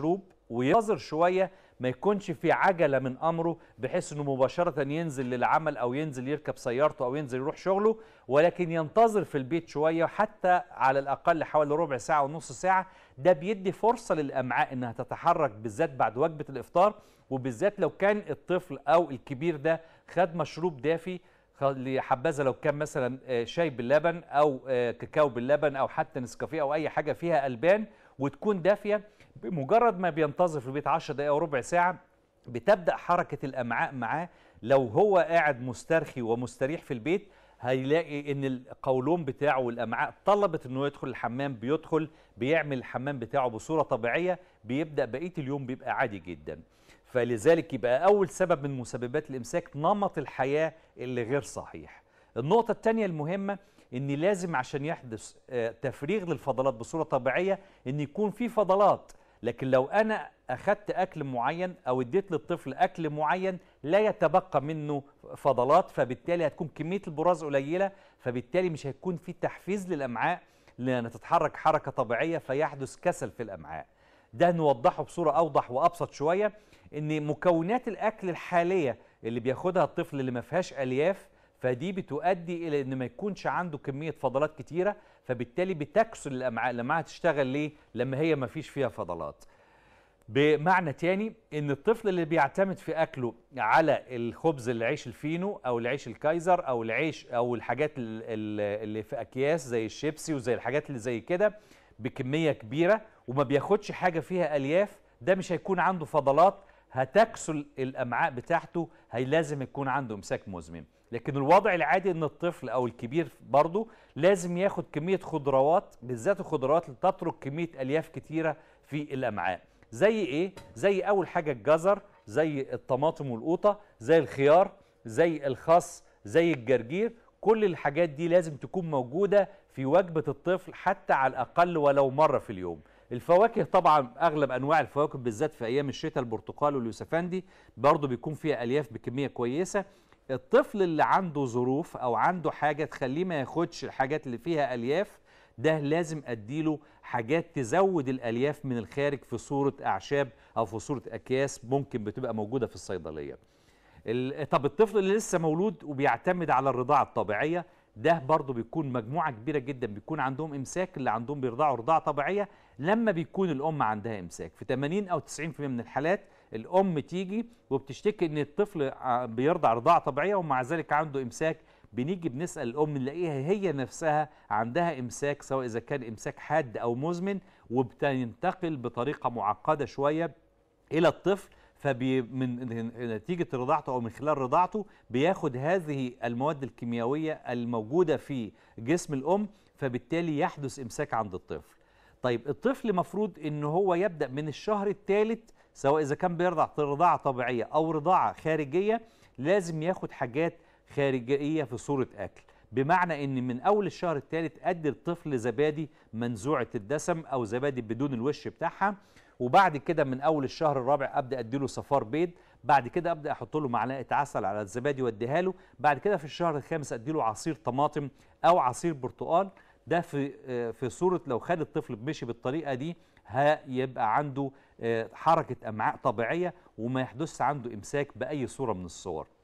مشروب وينتظر شويه ما يكونش في عجله من امره بحيث انه مباشره ينزل للعمل او ينزل يركب سيارته او ينزل يروح شغله ولكن ينتظر في البيت شويه حتى على الاقل حوالي ربع ساعه ونص ساعه ده بيدي فرصه للامعاء انها تتحرك بالذات بعد وجبه الافطار وبالذات لو كان الطفل او الكبير ده خد مشروب دافي لحبذا لو كان مثلا آه، شاي باللبن او آه، كاكاو باللبن او حتى نسكافيه او اي حاجه فيها البان وتكون دافيه بمجرد ما بينتظر في البيت 10 دقائق وربع ساعه بتبدا حركه الامعاء معاه لو هو قاعد مسترخي ومستريح في البيت هيلاقي ان القولون بتاعه والامعاء طلبت انه يدخل الحمام بيدخل بيعمل الحمام بتاعه بصوره طبيعيه بيبدا بقيه اليوم بيبقى عادي جدا فلذلك يبقى اول سبب من مسببات الامساك نمط الحياه اللي غير صحيح النقطه الثانيه المهمه ان لازم عشان يحدث آه، تفريغ للفضلات بصوره طبيعيه ان يكون في فضلات لكن لو انا اخدت اكل معين او اديت للطفل اكل معين لا يتبقى منه فضلات فبالتالي هتكون كميه البراز قليله فبالتالي مش هيكون في تحفيز للامعاء لان تتحرك حركه طبيعيه فيحدث كسل في الامعاء ده نوضحه بصوره اوضح وابسط شويه ان مكونات الاكل الحاليه اللي بياخدها الطفل اللي ما فيهاش الياف فدي بتؤدي الى ان ما يكونش عنده كميه فضلات كتيره فبالتالي بتكسر الامعاء الامعاء تشتغل ليه لما هي ما فيش فيها فضلات بمعنى تاني ان الطفل اللي بيعتمد في اكله على الخبز العيش الفينو او العيش الكايزر او العيش او الحاجات اللي في اكياس زي الشيبسي وزي الحاجات اللي زي كده بكميه كبيره وما بياخدش حاجه فيها الياف ده مش هيكون عنده فضلات هتكسل الامعاء بتاعته هي لازم يكون عنده امساك مزمن لكن الوضع العادي ان الطفل او الكبير برضه لازم ياخد كميه خضروات بالذات الخضروات اللي تترك كميه الياف كتيره في الامعاء زي ايه زي اول حاجه الجزر زي الطماطم والقوطه زي الخيار زي الخس زي الجرجير كل الحاجات دي لازم تكون موجوده في وجبه الطفل حتى على الاقل ولو مره في اليوم الفواكه طبعا اغلب انواع الفواكه بالذات في ايام الشتاء البرتقال واليوسفندي برضو بيكون فيها الياف بكميه كويسه الطفل اللي عنده ظروف او عنده حاجه تخليه ما ياخدش الحاجات اللي فيها الياف ده لازم اديله حاجات تزود الالياف من الخارج في صوره اعشاب او في صوره اكياس ممكن بتبقى موجوده في الصيدليه طب الطفل اللي لسه مولود وبيعتمد على الرضاعه الطبيعيه ده برضه بيكون مجموعه كبيره جدا بيكون عندهم امساك اللي عندهم بيرضعوا رضاعه طبيعيه لما بيكون الام عندها امساك في 80 او 90% من الحالات الام تيجي وبتشتكي ان الطفل بيرضع رضاعه طبيعيه ومع ذلك عنده امساك بنيجي بنسال الام نلاقيها هي نفسها عندها امساك سواء اذا كان امساك حاد او مزمن وبتنتقل بطريقه معقده شويه الى الطفل فمن نتيجه رضاعته او من خلال رضاعته بياخد هذه المواد الكيميائيه الموجوده في جسم الام فبالتالي يحدث امساك عند الطفل. طيب الطفل مفروض ان هو يبدا من الشهر الثالث سواء اذا كان بيرضع رضاعه طبيعيه او رضاعه خارجيه لازم ياخد حاجات خارجيه في صوره اكل. بمعنى ان من اول الشهر الثالث ادي الطفل زبادي منزوعه الدسم او زبادي بدون الوش بتاعها وبعد كده من اول الشهر الرابع ابدا اديله صفار بيض بعد كده ابدا احط له معلقه عسل على الزبادي واديها له بعد كده في الشهر الخامس اديله عصير طماطم او عصير برتقال ده في آه، في صوره لو خد الطفل مشي بالطريقه دي هيبقى عنده آه، حركه امعاء طبيعيه وما يحدث عنده امساك باي صوره من الصور